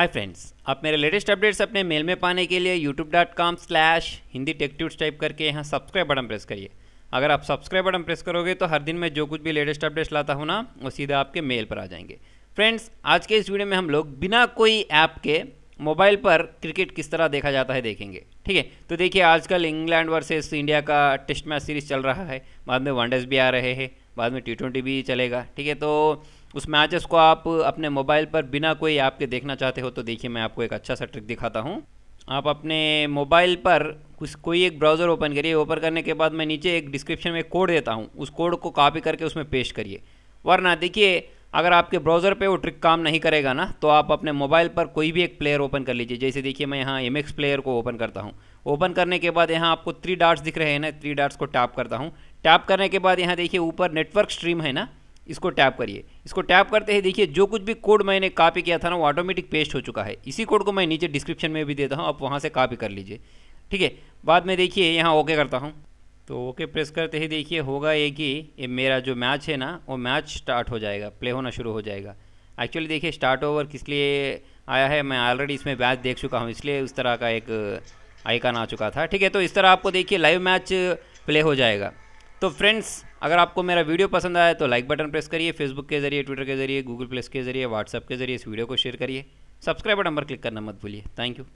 hi friends आप मेरे latest updates अपने मेल में पाने के लिए YouTube dot com slash Hindi टेक्ट्यूट्स टाइप करके यहाँ सब्सक्राइब बटन प्रेस करिए अगर आप सब्सक्राइब बटन प्रेस करोगे तो हर दिन मैं जो कुछ भी लेटेस्ट अपडेट्स लाता हूँ ना वो सीधा आपके मेल पर आ जाएंगे फ्रेंड्स आज के इस वीडियो में हम लोग बिना कोई ऐप के मोबाइल पर क्रिकेट किस तरह देखा जाता है देखेंगे ठीक है तो देखिए आजकल इंग्लैंड वर्सेस इंडिया का टेस्ट मैच सीरीज चल रहा है बाद में वनडेज भी आ रहे हैं बाद में टी ट्वेंटी भी चलेगा ठीक है तो उस मैचेस को आप अपने मोबाइल पर बिना कोई ऐप के देखना चाहते हो तो देखिए मैं आपको एक अच्छा सा ट्रिक दिखाता हूँ आप अपने मोबाइल पर कुछ कोई एक ब्राउज़र ओपन करिए ओपन करने के बाद मैं नीचे एक डिस्क्रिप्शन में कोड देता हूँ उस कोड को कॉपी करके उसमें पेश करिए वरना देखिए अगर आपके ब्राउज़र पे वो ट्रिक काम नहीं करेगा ना तो आप अपने मोबाइल पर कोई भी एक प्लेयर ओपन कर लीजिए जैसे देखिए मैं यहाँ एम प्लेयर को ओपन करता हूँ ओपन करने के बाद यहाँ आपको थ्री डार्ट्स दिख रहे हैं ना थ्री डार्ट्स को टैप करता हूँ टैप करने के बाद यहाँ देखिए ऊपर नेटवर्क स्ट्रीम है ना इसको टैप करिए इसको टैप करते ही देखिए जो कुछ भी कोड मैंने कॉपी किया था ना वो ऑटोमेटिक पेस्ट हो चुका है इसी कोड को मैं नीचे डिस्क्रिप्शन में भी देता हूँ आप वहाँ से कॉपी कर लीजिए ठीक है बाद में देखिए यहाँ ओके करता हूँ तो ओके प्रेस करते ही देखिए होगा ये कि ये मेरा जो मैच है ना वो मैच स्टार्ट हो जाएगा प्ले होना शुरू हो जाएगा एक्चुअली देखिए स्टार्ट ओवर किस लिए आया है मैं ऑलरेडी इसमें मैच देख चुका हूँ इसलिए उस तरह का एक आइकन आ चुका था ठीक है तो इस तरह आपको देखिए लाइव मैच प्ले हो जाएगा तो फ्रेंड्स अगर आपको मेरा वीडियो पसंद आया तो लाइक बटन प्रेस करिए फेसबुक के जरिए ट्विटर के जरिए गूगल प्लस के जरिए व्हाट्सअप के जरिए इस वीडियो को शेयर करिए सब्सक्राइब बटन पर क्लिक करना मत भूलिए थैंक यू